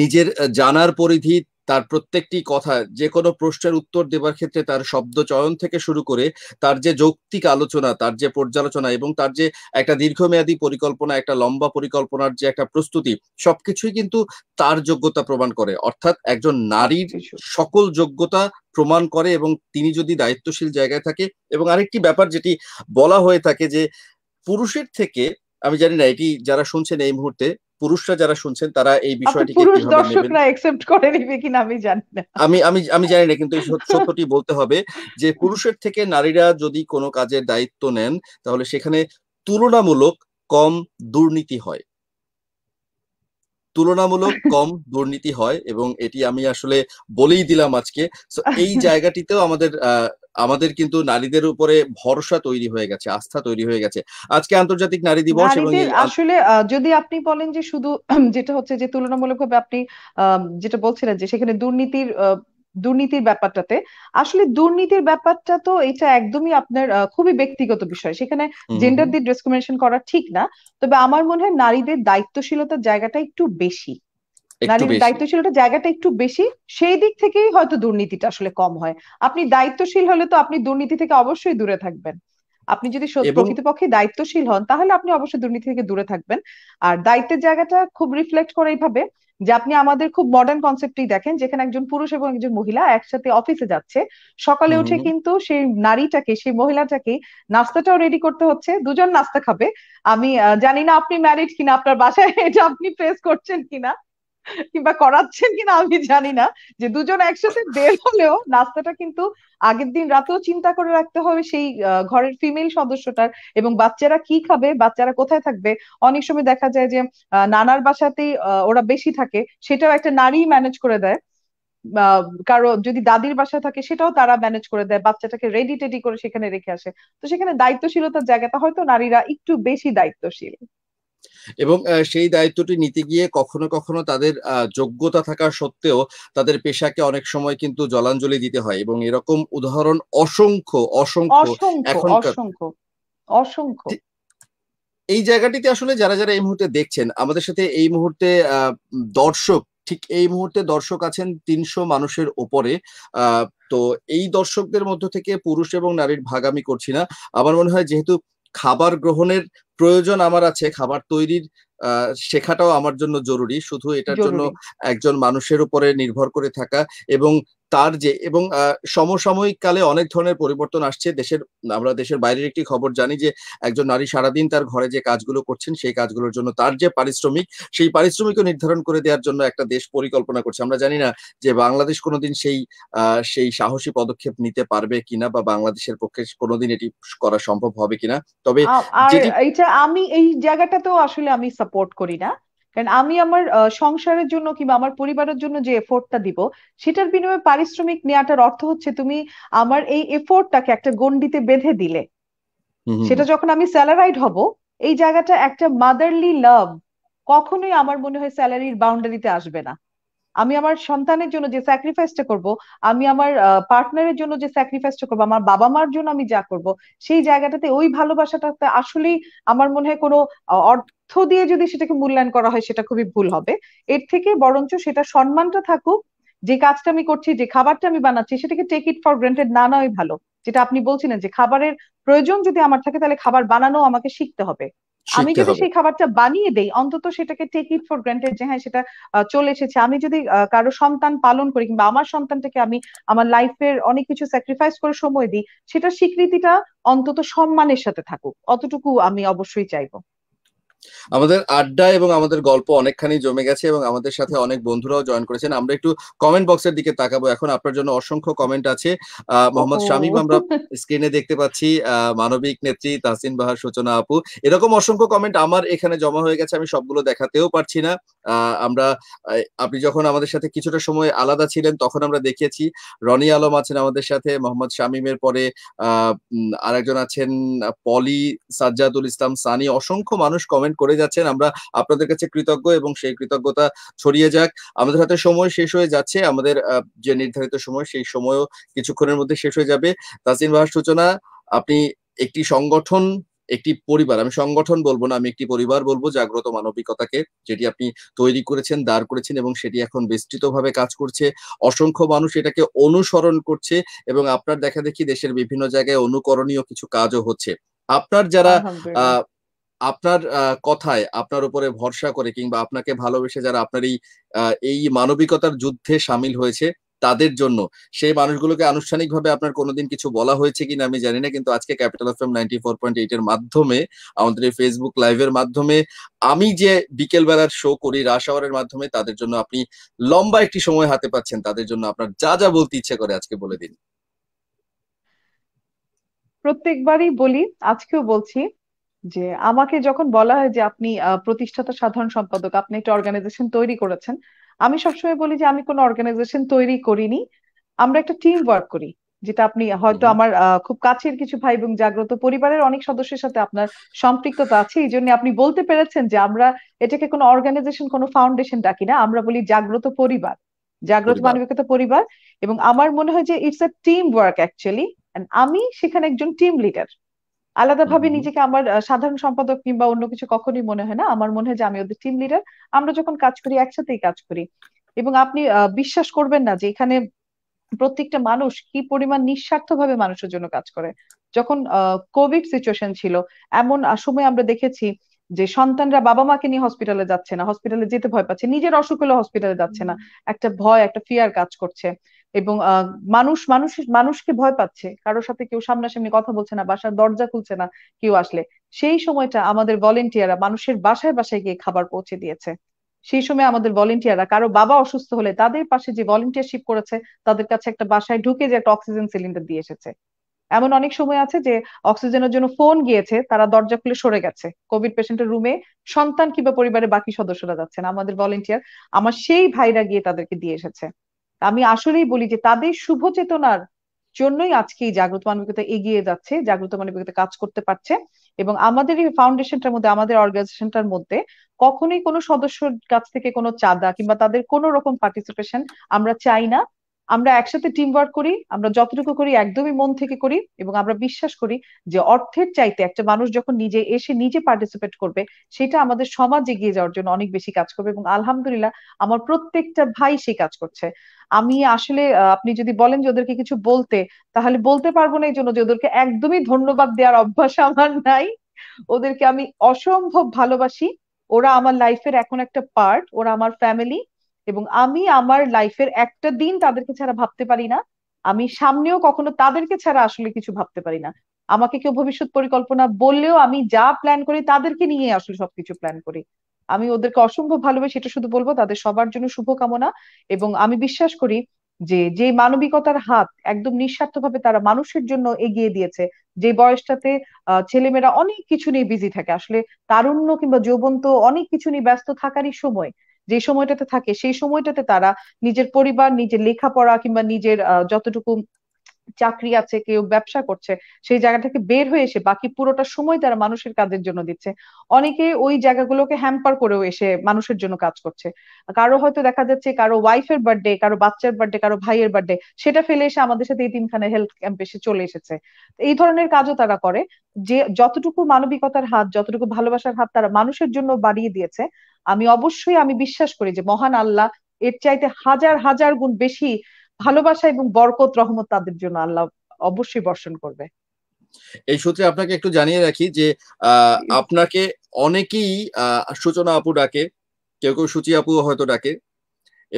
নিজের জানার পরিধি তার প্রত্যেকটি কথা যে কোনো প্রশ্নের উত্তর দেবার ক্ষেত্রে তার শব্দ চয়ন থেকে শুরু করে তার যে যৌক্তিক আলোচনা তার যে পর্যালোচনা এবং তার যে একটা দীর্ঘমেয়াদী পরিকল্পনা একটা লম্বা পরিকল্পনার যে একটা প্রস্তুতি সবকিছুই কিন্তু তার যোগ্যতা প্রমাণ করে অর্থাৎ একজন নারীর সকল যোগ্যতা প্রমাণ করে এবং তিনি যদি দায়িত্বশীল জায়গায় থাকে এবং আরেকটি ব্যাপার যেটি বলা হয়ে থাকে যে পুরুষের থেকে আমি জানি না এটি যারা শুনছেন এই মুহূর্তে পুরুষরা যারা শুনছেন তারা এই বিষয়টিকে পুরুষ দর্শকরা অ্যাকসেপ্ট করে নেবে কিনা আমি জানি না আমি আমি আমি জানি না কিন্তু এই সত্যটি বলতে হবে যে পুরুষের থেকে নারীরা যদি কোনো কাজের দায়িত্ব নেন তাহলে সেখানে তুলনামূলক কম দুর্নীতি হয় তুলনামূলক কম দুর্নীতি হয় এবং এটি আমি আসলে বলেই দিলাম আজকে এই <laughs> জায়গাটিতেও আমাদের আহ আমাদের কিন্তু নারীদের উপরে ভরসা তৈরি হয়ে গেছে আস্থা তৈরি হয়ে গেছে আজকে আন্তর্জাতিক নারী দিবস এবং আসলে যদি আপনি বলেন যে শুধু <clears throat> যেটা হচ্ছে যে তুলনামূলকভাবে আপনি যেটা বলছিলেন যে সেখানে দুর্নীতির দুর্নীতির ব্যাপারটাতে আসলে দুর্নীতির ব্যাপারটা তো এটা একদমই আপনার খুবই ব্যক্তিগত বিষয় সেখানে জেন্ডার দিয়ে ডিসক্রিমিনেশন করা ঠিক না তবে আমার মনে হয় নারীদের দায়িত্বশীলতার জায়গাটা একটু বেশি নারীর জায়গাটা একটু বেশি সেই দিক থেকেই হয়তো দুর্নীতিটা আসলে কম হয় আপনি দায়িত্বশীল হলে তো আপনি দুর্নীতি থেকে অবশ্যই দূরে থাকবেন আপনি যদি প্রকৃতপক্ষে দায়িত্বশীল হন তাহলে আপনি অবশ্যই দুর্নীতি থেকে দূরে থাকবেন আর দায়িত্বের জায়গাটা খুব রিফ্লেক্ট করে এইভাবে যে আপনি আমাদের খুব মডার্ন কনসেপ্টই দেখেন যেখানে একজন পুরুষ এবং একজন মহিলা একসাথে অফিসে যাচ্ছে সকালে উঠে কিন্তু সেই নারীটাকে সেই মহিলাটাকে নাস্তাটাও রেডি করতে হচ্ছে দুজন নাস্তা খাবে আমি জানি না আপনি ম্যারিড কিনা আপনার বাসায় এটা আপনি ফেস করছেন কিনা কিংবা করাচ্ছেন কিনা আমি জানি না যে দুজন একসাথে বের হলেও নাস্তাটা কিন্তু আগের দিন রাতেও চিন্তা করে রাখতে হবে সেই ঘরের ফিমেল সদস্যটার এবং বাচ্চারা কি খাবে বাচ্চারা কোথায় থাকবে অনেক সময় দেখা যায় যে নানার বাসাতেই ওরা বেশি থাকে সেটাও একটা নারী ম্যানেজ করে দেয় কারো যদি দাদির বাসা থাকে সেটাও তারা ম্যানেজ করে দেয় বাচ্চাটাকে রেডি টেডি করে সেখানে রেখে আসে তো সেখানে দায়িত্বশীলতার জায়গাটা হয়তো নারীরা একটু বেশি দায়িত্বশীল এবং সেই দায়িত্বটি নিতে গিয়ে কখনো কখনো তাদের যোগ্যতা থাকা সত্ত্বেও তাদের পেশাকে অনেক সময় কিন্তু জলাঞ্জলি দিতে হয় এবং এরকম উদাহরণ অসংখ্য অসংখ্য এখন অসংখ্য এই জায়গাটিতে আসলে যারা যারা এই মুহূর্তে দেখছেন আমাদের সাথে এই মুহূর্তে দর্শক ঠিক এই মুহূর্তে দর্শক আছেন তিনশো মানুষের ওপরে তো এই দর্শকদের মধ্য থেকে পুরুষ এবং নারীর ভাগ আমি করছি না আমার মনে হয় যেহেতু খাবার গ্রহণের প্রয়োজন আমার আছে খাবার তৈরির শেখাটাও আমার জন্য জরুরি শুধু এটার জন্য একজন মানুষের উপরে নির্ভর করে থাকা এবং তার যে এবং সমসাময়িক কালে অনেক ধরনের পরিবর্তন আসছে দেশের আমরা দেশের বাইরের একটি খবর জানি যে একজন নারী সারাদিন তার ঘরে যে কাজগুলো করছেন সেই কাজগুলোর জন্য তার যে পারিশ্রমিক সেই পারিশ্রমিকও নির্ধারণ করে দেওয়ার জন্য একটা দেশ পরিকল্পনা করছে আমরা জানি না যে বাংলাদেশ কোনোদিন সেই সেই সাহসী পদক্ষেপ নিতে পারবে কিনা বা বাংলাদেশের পক্ষে কোনোদিন এটি করা সম্ভব হবে কিনা তবে এটা আমি এই জায়গাটা তো আসলে আমি সাপোর্ট করি না কারণ আমি আমার সংসারের জন্য কিংবা আমার পরিবারের জন্য যে এফোর্টটা দিব সেটার বিনিময়ে পারিশ্রমিক নেওয়াটার অর্থ হচ্ছে তুমি আমার এই এফোর্টটাকে একটা গন্ডিতে বেঁধে দিলে সেটা যখন আমি স্যালারাইড হব এই জায়গাটা একটা মাদারলি লাভ কখনোই আমার মনে হয় স্যালারির বাউন্ডারিতে আসবে না আমি আমার সন্তানের জন্য যে স্যাক্রিফাইসটা করব আমি আমার পার্টনারের জন্য যে স্যাক্রিফাইসটা করব আমার বাবা মার জন্য আমি যা করব সেই জায়গাটাতে ওই ভালোবাসাটাতে আসলেই আমার মনে হয় কোনো অর্থ দিয়ে যদি সেটাকে মূল্যায়ন করা হয় সেটা খুবই ভুল হবে এর থেকে বরঞ্চ সেটা সম্মানটা থাকুক যে কাজটা আমি করছি যে খাবারটা আমি বানাচ্ছি সেটাকে টেক ইট ফর গ্রান্টেড না নয় ভালো যেটা আপনি বলছিলেন যে খাবারের প্রয়োজন যদি আমার থাকে তাহলে খাবার বানানো আমাকে শিখতে হবে আমি যদি সেই খাবারটা বানিয়ে দেই অন্তত সেটাকে টেক ইট ফর গ্রান্টেড যে হ্যাঁ সেটা চলে এসেছে আমি যদি কারো সন্তান পালন করি কিংবা আমার সন্তানটাকে আমি আমার লাইফের অনেক কিছু স্যাক্রিফাইস করে সময় দিই সেটা স্বীকৃতিটা অন্তত সম্মানের সাথে থাকুক অতটুকু আমি অবশ্যই চাইবো আমাদের আড্ডা এবং আমাদের গল্প অনেকখানি জমে গেছে এবং আমাদের সাথে অনেক বন্ধুরাও জয়েন করেছেন আমরা একটু কমেন্ট বক্সের দিকে তাকাবো এখন আপনার জন্য অসংখ্য কমেন্ট আছে মোহাম্মদ শামীম আমরা স্ক্রিনে দেখতে পাচ্ছি মানবিক নেত্রী তাসিন বাহার সূচনা আপু এরকম অসংখ্য কমেন্ট আমার এখানে জমা হয়ে গেছে আমি সবগুলো দেখাতেও পারছি না আমরা আপনি যখন আমাদের সাথে কিছুটা সময় আলাদা ছিলেন তখন আমরা দেখিয়েছি রনি আলম আছেন আমাদের সাথে মোহাম্মদ শামীমের পরে আরেকজন আছেন পলি সাজ্জাদুল ইসলাম সানি অসংখ্য মানুষ কমেন্ট করে যাচ্ছেন আমরা আপনাদের কাছে কৃতজ্ঞ এবং সেই কৃতজ্ঞতা ছড়িয়ে যাক আমাদের হাতে সময় শেষ হয়ে যাচ্ছে আমাদের যে নির্ধারিত সময় সেই সময়ও কিছুক্ষণের মধ্যে শেষ হয়ে যাবে তাসিন ভাহার সূচনা আপনি একটি সংগঠন একটি পরিবার আমি সংগঠন বলবো না আমি একটি পরিবার বলবো জাগ্রত মানবিকতাকে যেটি আপনি তৈরি করেছেন দাঁড় করেছেন এবং সেটি এখন বিস্তৃতভাবে কাজ করছে অসংখ্য মানুষ এটাকে অনুসরণ করছে এবং আপনার দেখা দেখি দেশের বিভিন্ন জায়গায় অনুকরণীয় কিছু কাজও হচ্ছে আপনার যারা আহ আপনার কথায় আপনার উপরে ভরসা করে কিংবা আপনাকে ভালোবেসে যারা আপনার এই এই মানবিকতার যুদ্ধে সামিল হয়েছে তাদের জন্য সেই মানুষগুলোকে আনুষ্ঠানিকভাবে আপনার কোনোদিন কিছু বলা হয়েছে কিনা আমি জানি না কিন্তু আজকে capital F M ninety four point eight এর মাধ্যমে আমাদের এই ফেসবুক লাইভের মাধ্যমে আমি যে বিকেলবেলার শো করি রাশ আওয়ারের মাধ্যমে তাদের জন্য আপনি লম্বা একটি সময় হাতে পাচ্ছেন তাদের জন্য আপনার যা যা বলতে ইচ্ছে করে আজকে বলে দিন প্রত্যেকবারই বলি আজকেও বলছি যে আমাকে যখন বলা হয় যে আপনি প্রতিষ্ঠাতা সাধারণ সম্পাদক আপনি একটা অর্গানাইজেশন তৈরি করেছেন আমি সবসময় বলি যে আমি কোনো অর্গানাইজেশন তৈরি করিনি আমরা একটা টিম ওয়ার্ক করি যেটা আপনি হয়তো আমার খুব কাছের কিছু ভাই এবং জাগ্রত পরিবারের অনেক সদস্যের সাথে আপনার সম্পৃক্ততা আছে এই জন্য আপনি বলতে পেরেছেন যে আমরা এটাকে কোনো অর্গানাইজেশন কোনো ফাউন্ডেশন ডাকি না আমরা বলি জাগ্রত পরিবার জাগ্রত মানবিকতা পরিবার এবং আমার মনে হয় যে it's a team work actually আমি সেখানে একজন টিম লিডার আলাদাভাবে নিজেকে আমার সাধারণ সম্পাদক কিংবা অন্য কিছু কখনই মনে হয় না আমার মনে হয় যে আমি ওদের টিম লিডার আমরা যখন কাজ করি একসাথেই কাজ করি এবং আপনি বিশ্বাস করবেন না যে এখানে প্রত্যেকটা মানুষ কি পরিমাণ নিঃস্বার্থভাবে মানুষের জন্য কাজ করে যখন কোভিড সিচুয়েশন ছিল এমন সময় আমরা দেখেছি যে সন্তানরা বাবা মাকে নিয়ে হসপিটালে যাচ্ছে না হসপিটালে যেতে ভয় পাচ্ছে নিজের অসুখ হলে হসপিটালে যাচ্ছে না একটা ভয় একটা ফিয়ার কাজ করছে এবং মানুষ মানুষ মানুষকে ভয় পাচ্ছে কারোর সাথে কেউ সামনাসামনি কথা বলছে না বাসার দরজা খুলছে না কেউ আসলে সেই সময়টা আমাদের ভলেন্টিয়াররা মানুষের বাসায় বাসায় গিয়ে খাবার পৌঁছে দিয়েছে সেই সময় আমাদের ভলেন্টিয়াররা কারো বাবা অসুস্থ হলে তাদের পাশে যে ভলেন্টিয়ারশিপ করেছে তাদের কাছে একটা বাসায় ঢুকে যে একটা অক্সিজেন সিলিন্ডার দিয়ে এসেছে এমন অনেক সময় আছে যে অক্সিজেনের জন্য ফোন গিয়েছে তারা দরজা খুলে সরে গেছে কোভিড পেশেন্টের রুমে সন্তান কিংবা পরিবারের বাকি সদস্যরা যাচ্ছেন আমাদের ভলেন্টিয়ার আমার সেই ভাইরা গিয়ে তাদেরকে দিয়ে এসেছে আমি আসলেই বলি যে তাদের শুভ চেতনার জন্যই আজকে এই জাগ্রত মানবিকতা এগিয়ে যাচ্ছে জাগ্রত মানবিকতা কাজ করতে পারছে এবং আমাদের এই ফাউন্ডেশনটার মধ্যে আমাদের অর্গানাইজেশনটার মধ্যে কখনোই কোনো সদস্যর কাছ থেকে কোনো চাঁদা কিংবা তাদের কোনো রকম পার্টিসিপেশন আমরা চাই না আমরা একসাথে টিম ওয়ার্ক করি আমরা যতটুকু করি একদমই মন থেকে করি এবং আমরা বিশ্বাস করি যে অর্থের চাইতে একটা মানুষ যখন নিজে এসে নিজে পার্টিসিপেট করবে সেটা আমাদের সমাজ এগিয়ে যাওয়ার জন্য অনেক বেশি কাজ করবে এবং আলহামদুলিল্লাহ আমার প্রত্যেকটা ভাই সেই কাজ করছে আমি আসলে আপনি যদি বলেন যে ওদেরকে কিছু বলতে তাহলে বলতে পারবো না এই জন্য যে ওদেরকে একদমই ধন্যবাদ দেওয়ার অভ্যাস আমার নাই ওদেরকে আমি অসম্ভব ভালোবাসি ওরা আমার লাইফের এখন একটা পার্ট ওরা আমার ফ্যামিলি এবং আমি আমার লাইফের একটা দিন তাদেরকে ছাড়া ভাবতে পারি না আমি সামনেও কখনো তাদেরকে ছাড়া আসলে কিছু ভাবতে পারি না আমাকে কেউ ভবিষ্যৎ পরিকল্পনা বললেও আমি যা প্ল্যান করি তাদেরকে নিয়ে আসলে সবকিছু প্ল্যান করি আমি ওদেরকে অসম্ভব ভালোবাসি সেটা শুধু বলবো তাদের সবার জন্য শুভকামনা এবং আমি বিশ্বাস করি যে যে মানবিকতার হাত একদম নিঃস্বার্থভাবে তারা মানুষের জন্য এগিয়ে দিয়েছে যে বয়সটাতে ছেলেমেয়েরা অনেক কিছু নিয়ে বিজি থাকে আসলে তারুণ্য কিংবা যৌবন তো অনেক কিছু নিয়ে ব্যস্ত থাকারই সময় যে সময়টাতে থাকে সেই সময়টাতে তারা নিজের পরিবার নিজের লেখাপড়া কিংবা নিজের যতটুকু চাকরি আছে কেউ ব্যবসা করছে সেই জায়গা থেকে বের হয়ে এসে বাকি পুরোটা সময় তারা মানুষের কাজের জন্য দিচ্ছে অনেকে ওই জায়গাগুলোকে হ্যাম্পার করেও এসে মানুষের জন্য কাজ করছে কারো হয়তো দেখা যাচ্ছে কারো ওয়াইফের বার্থডে কারো বাচ্চার বার্থডে কারো ভাইয়ের বার্থডে সেটা ফেলে এসে আমাদের সাথে এই তিনখানে হেলথ ক্যাম্পে এসে চলে এসেছে এই ধরনের কাজও তারা করে যে যতটুকু মানবিকতার হাত যতটুকু ভালোবাসার হাত তারা মানুষের জন্য বাড়িয়ে দিয়েছে আমি অবশ্যই আমি বিশ্বাস করি যে মহান আল্লাহ এর চাইতে হাজার হাজার গুণ বেশি ভালোবাসা এবং বরকত রহমত তাদের জন্য আল্লাহ অবশ্যই বর্ষণ করবে এই সূত্রে আপনাকে একটু জানিয়ে রাখি যে আপনাকে অনেকেই সূচনা আপু ডাকে কেউ কেউ সুচি আপু হয়তো ডাকে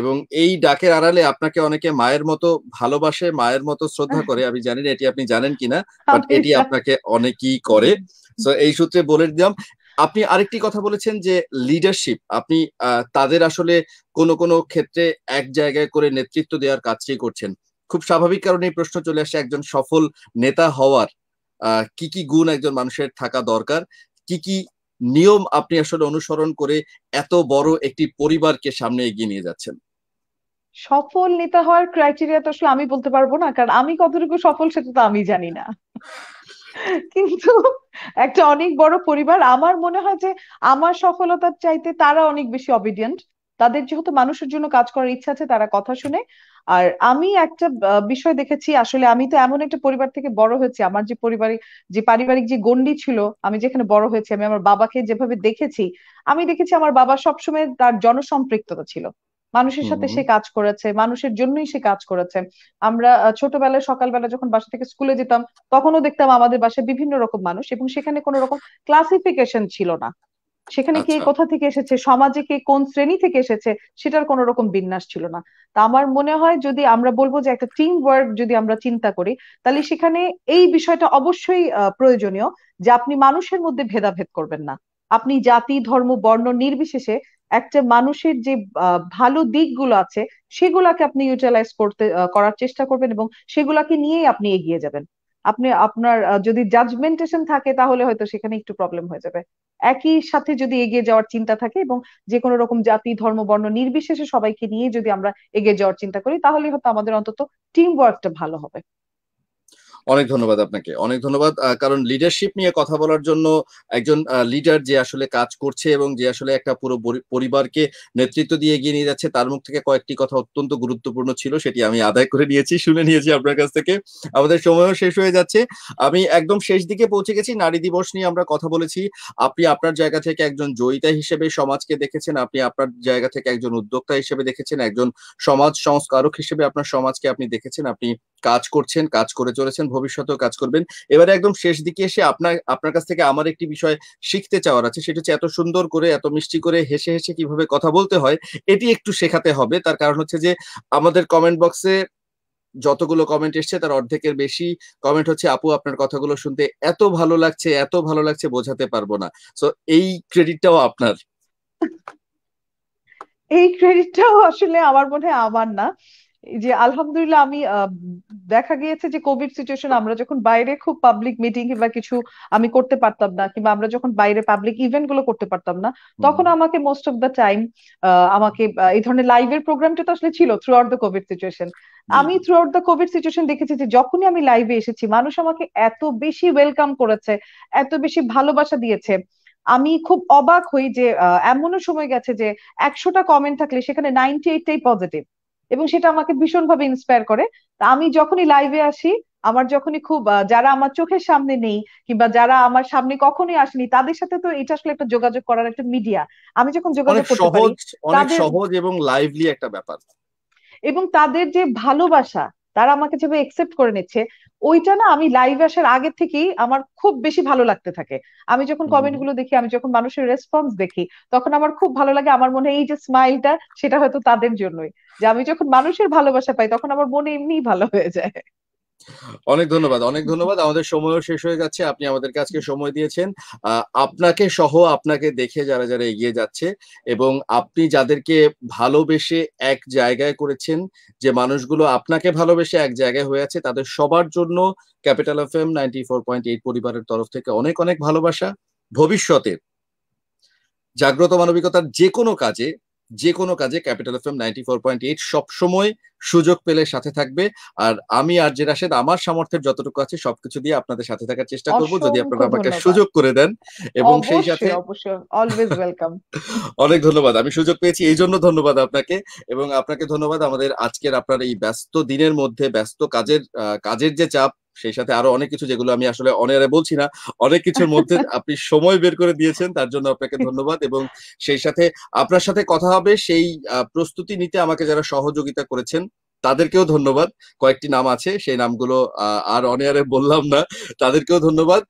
এবং এই ডাকের আড়ালে আপনাকে অনেকে মায়ের মতো ভালোবাসে মায়ের মতো শ্রদ্ধা করে আমি জানি না এটি আপনি জানেন কিনা বাট আচ্ছা। এটি আপনাকে অনেকেই করে সো এই সূত্রে বলে দিলাম আপনি আরেকটি কথা বলেছেন যে লিডারশিপ আপনি তাদের আসলে কোনো কোনো ক্ষেত্রে এক জায়গায় করে নেতৃত্ব দেওয়ার কাজটি করছেন খুব স্বাভাবিক কারণে এই প্রশ্ন চলে আসে একজন সফল নেতা হওয়ার কি কি গুণ একজন মানুষের থাকা দরকার কি কি নিয়ম আপনি আসলে অনুসরণ করে এত বড় একটি পরিবারকে সামনে এগিয়ে নিয়ে যাচ্ছেন সফল নেতা হওয়ার ক্রাইটেরিয়া তো আসলে আমি বলতে পারবো না কারণ আমি কতটুকু সফল সেটা তো আমি জানি না কিন্তু একটা অনেক বড় পরিবার আমার মনে হয় যে আমার সফলতার চাইতে তারা অনেক বেশি অবিডিয়েন্ট তাদের যেহেতু মানুষের জন্য কাজ করার ইচ্ছা আছে তারা কথা শুনে আর আমি একটা বিষয় দেখেছি আসলে আমি তো এমন একটা পরিবার থেকে বড় হয়েছি আমার যে পরিবারে যে পারিবারিক যে গন্ডি ছিল আমি যেখানে বড় হয়েছি আমি আমার বাবাকে যেভাবে দেখেছি আমি দেখেছি আমার বাবা সবসময় তার জনসম্পৃক্ততা ছিল মানুষের সাথে সে কাজ করেছে মানুষের জন্যই সে কাজ করেছে আমরা ছোটবেলায় সকালবেলা যখন বাসা থেকে স্কুলে যেতাম তখনও দেখতাম আমাদের বাসায় বিভিন্ন রকম মানুষ এবং সেখানে কোনো রকম ক্লাসিফিকেশন ছিল না সেখানে কে আচ্ছা। কোথা থেকে এসেছে সমাজে কে কোন শ্রেণী থেকে এসেছে সেটার কোন রকম বিন্যাস ছিল না তা আমার মনে হয় যদি আমরা বলবো যে একটা টিম ওয়ার্ক যদি আমরা চিন্তা করি তাহলে সেখানে এই বিষয়টা অবশ্যই প্রয়োজনীয় যে আপনি মানুষের মধ্যে ভেদাভেদ করবেন না আপনি জাতি ধর্ম বর্ণ নির্বিশেষে একটা মানুষের যে ভালো দিকগুলো আছে সেগুলাকে আপনি ইউটিলাইজ করতে করার চেষ্টা করবেন এবং সেগুলাকে নিয়েই আপনি এগিয়ে যাবেন আপনি আপনার যদি জাজমেন্টেশন থাকে তাহলে হয়তো সেখানে একটু প্রবলেম হয়ে যাবে একই সাথে যদি এগিয়ে যাওয়ার চিন্তা থাকে এবং যে কোনো রকম জাতি ধর্ম বর্ণ নির্বিশেষে সবাইকে নিয়ে যদি আমরা এগিয়ে যাওয়ার চিন্তা করি তাহলে হয়তো আমাদের অন্তত টিম ওয়ার্কটা ভালো হবে অনেক ধন্যবাদ আপনাকে অনেক ধন্যবাদ কারণ লিডারশিপ নিয়ে কথা বলার জন্য একজন লিডার যে আসলে কাজ করছে এবং যে আসলে একটা পুরো পরিবারকে নেতৃত্ব দিয়ে এগিয়ে নিয়ে যাচ্ছে তার মুখ থেকে কয়েকটি কথা অত্যন্ত গুরুত্বপূর্ণ ছিল সেটি আমি আদায় করে নিয়েছি শুনে নিয়েছি আপনার কাছ থেকে আমাদের সময়ও শেষ হয়ে যাচ্ছে আমি একদম শেষ দিকে পৌঁছে গেছি নারী দিবস নিয়ে আমরা কথা বলেছি আপনি আপনার জায়গা থেকে একজন জয়িতা হিসেবে সমাজকে দেখেছেন আপনি আপনার জায়গা থেকে একজন উদ্যোক্তা হিসেবে দেখেছেন একজন সমাজ সংস্কারক হিসেবে আপনার সমাজকে আপনি দেখেছেন আপনি কাজ করছেন কাজ করে চলেছেন ভবিষ্যতেও কাজ করবেন এবারে একদম শেষ দিকে এসে আপনার আপনার কাছ থেকে আমার একটি বিষয় শিখতে চাওয়ার আছে সেটা হচ্ছে এত সুন্দর করে এত মিষ্টি করে হেসে হেসে কিভাবে কথা বলতে হয় এটি একটু শেখাতে হবে তার কারণ হচ্ছে যে আমাদের কমেন্ট বক্সে যতগুলো কমেন্ট এসছে তার অর্ধেকের বেশি কমেন্ট হচ্ছে আপু আপনার কথাগুলো শুনতে এত ভালো লাগছে এত ভালো লাগছে বোঝাতে পারবো না সো এই ক্রেডিটটাও আপনার এই ক্রেডিটটাও আসলে আমার মনে হয় আমার না যে আলহামদুলিল্লাহ আমি দেখা গিয়েছে যে কোভিড সিচুয়েশন আমরা যখন বাইরে খুব পাবলিক মিটিং কিংবা কিছু আমি করতে পারতাম না কিংবা আমরা যখন বাইরে পাবলিক ইভেন্ট গুলো করতে পারতাম না তখন আমাকে মোস্ট অফ দা টাইম আমাকে এই ধরনের লাইভের প্রোগ্রামটা তো আসলে ছিল throughout the COVID situation আমি throughout the COVID situation দেখেছি যে যখনই আমি লাইভে এসেছি মানুষ আমাকে এত বেশি ওয়েলকাম করেছে এত বেশি ভালোবাসা দিয়েছে আমি খুব অবাক হই যে এমনও সময় গেছে যে একশোটা কমেন্ট থাকলে সেখানে নাইনটি এইটটাই পজিটিভ এবং সেটা আমাকে ভীষণ ভাবে ইন্সপায়ার করে আমি যখনই লাইভে আসি আমার যখনই খুব যারা আমার চোখের সামনে নেই কিংবা যারা আমার সামনে কখনোই আসেনি তাদের সাথে তো এটা আসলে একটা যোগাযোগ করার একটা মিডিয়া আমি যখন যোগাযোগ করতে পারি সহজ এবং লাইভলি একটা ব্যাপার এবং তাদের যে ভালোবাসা তারা আমাকে যেভাবে একসেপ্ট করে নিচ্ছে ওইটা না আমি লাইভ আসার আগে থেকেই আমার খুব বেশি ভালো লাগতে থাকে আমি যখন কমেন্ট গুলো দেখি আমি যখন মানুষের রেসপন্স দেখি তখন আমার খুব ভালো লাগে আমার মনে হয় এই যে স্মাইলটা সেটা হয়তো তাদের জন্যই যে আমি যখন মানুষের ভালোবাসা পাই তখন আমার মনে এমনিই ভালো হয়ে যায় অনেক ধন্যবাদ অনেক ধন্যবাদ আমাদের সময়ও শেষ হয়ে যাচ্ছে আপনি আমাদের কাছে সময় দিয়েছেন আপনাকে সহ আপনাকে দেখে যারা যারা এগিয়ে যাচ্ছে এবং আপনি যাদেরকে ভালোবেসে এক জায়গায় করেছেন যে মানুষগুলো আপনাকে ভালোবেসে এক জায়গায় হয়ে আছে তাদের সবার জন্য capital F M ninety four point eight পরিবারের তরফ থেকে অনেক অনেক ভালোবাসা ভবিষ্যতে জাগ্রত মানবিকতার যে কোনো কাজে যে কোনো কাজে capital F M ninety four point eight সবসময় সুযোগ পেলে সাথে থাকবে আর আমি আর যে রাশেদ আমার সামর্থ্যের যতটুকু আছে সবকিছু দিয়ে আপনাদের সাথে থাকার চেষ্টা করব যদি আপনারা আমাকে সুযোগ করে দেন এবং সেই সাথে <laughs> অনেক ধন্যবাদ আমি সুযোগ পেয়েছি এই জন্য ধন্যবাদ আপনাকে এবং আপনাকে ধন্যবাদ আমাদের আজকের আপনার এই ব্যস্ত দিনের মধ্যে ব্যস্ত কাজের কাজের যে চাপ সেই সাথে আরো অনেক কিছু যেগুলো আমি আসলে অনারে বলছি না অনেক কিছুর মধ্যে <laughs> আপনি সময় বের করে দিয়েছেন তার জন্য আপনাকে ধন্যবাদ এবং সেই সাথে আপনার সাথে কথা হবে সেই প্রস্তুতি নিতে আমাকে যারা সহযোগিতা করেছেন তাদেরকেও ধন্যবাদ কয়েকটি নাম আছে সেই নামগুলো আর অনিয়ারে বললাম না তাদেরকেও ধন্যবাদ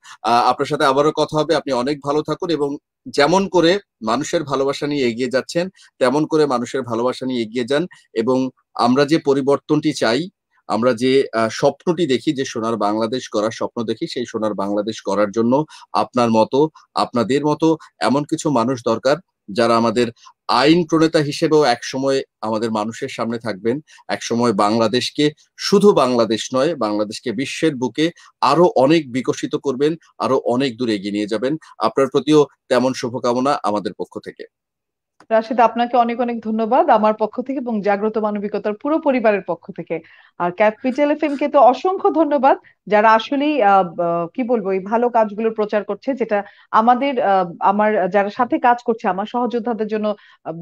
আপনার সাথে আবারও কথা হবে আপনি অনেক ভালো থাকুন এবং যেমন করে মানুষের ভালোবাসা নিয়ে এগিয়ে যাচ্ছেন তেমন করে মানুষের ভালোবাসা নিয়ে এগিয়ে যান এবং আমরা যে পরিবর্তনটি চাই আমরা যে স্বপ্নটি দেখি যে সোনার বাংলাদেশ করার স্বপ্ন দেখি সেই সোনার বাংলাদেশ করার জন্য আপনার মতো আপনাদের মতো এমন কিছু মানুষ দরকার যারা আমাদের আইন প্রণেতা হিসেবেও একসময় আমাদের মানুষের সামনে থাকবেন একসময় বাংলাদেশকে শুধু বাংলাদেশ নয় বাংলাদেশকে বিশ্বের বুকে আরো অনেক বিকশিত করবেন আরো অনেক দূর এগিয়ে নিয়ে যাবেন আপনার প্রতিও তেমন শুভকামনা আমাদের পক্ষ থেকে রাশিদ আপনাকে অনেক অনেক ধন্যবাদ আমার পক্ষ থেকে এবং জাগ্রত মানবিকতার পুরো পরিবারের পক্ষ থেকে আর ক্যাপিটাল এফ এম কে তো অসংখ্য ধন্যবাদ যারা আসলেই কি বলবো এই ভালো কাজগুলো প্রচার করছে যেটা আমাদের আমার যারা সাথে কাজ করছে আমার সহযোদ্ধাদের জন্য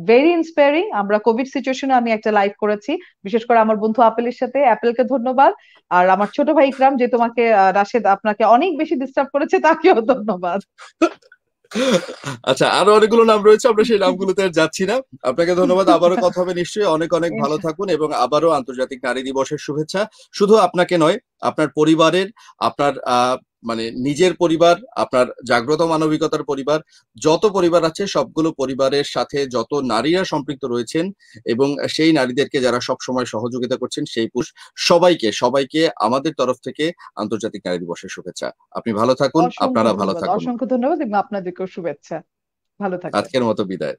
ভেরি ইন্সপায়ারিং আমরা কোভিড সিচুয়েশনে আমি একটা লাইভ করেছি বিশেষ করে আমার বন্ধু আপেলের সাথে কে ধন্যবাদ আর আমার ছোট ভাই ইকরাম যে তোমাকে রাশেদ আপনাকে অনেক বেশি ডিস্টার্ব করেছে তাকেও ধন্যবাদ আচ্ছা আরো অনেকগুলো নাম রয়েছে আমরা সেই নামগুলোতে যাচ্ছি না আপনাকে ধন্যবাদ আবারও কথা হবে নিশ্চয়ই অনেক অনেক ভালো থাকুন এবং আবারও আন্তর্জাতিক নারী দিবসের শুভেচ্ছা শুধু আপনাকে নয় আপনার পরিবারের আপনার মানে নিজের পরিবার আপনার জাগ্রত মানবিকতার পরিবার যত পরিবার আছে সবগুলো পরিবারের সাথে যত নারীরা সম্পৃক্ত রয়েছেন এবং সেই নারীদেরকে যারা সব সময় সহযোগিতা করছেন সেই পুরুষ সবাইকে সবাইকে আমাদের তরফ থেকে আন্তর্জাতিক নারী দিবসের শুভেচ্ছা আপনি ভালো থাকুন আপনারা ভালো থাকুন অসংখ্য ধন্যবাদ এবং আপনাদেরকেও শুভেচ্ছা ভালো থাকুন আজকের মতো বিদায়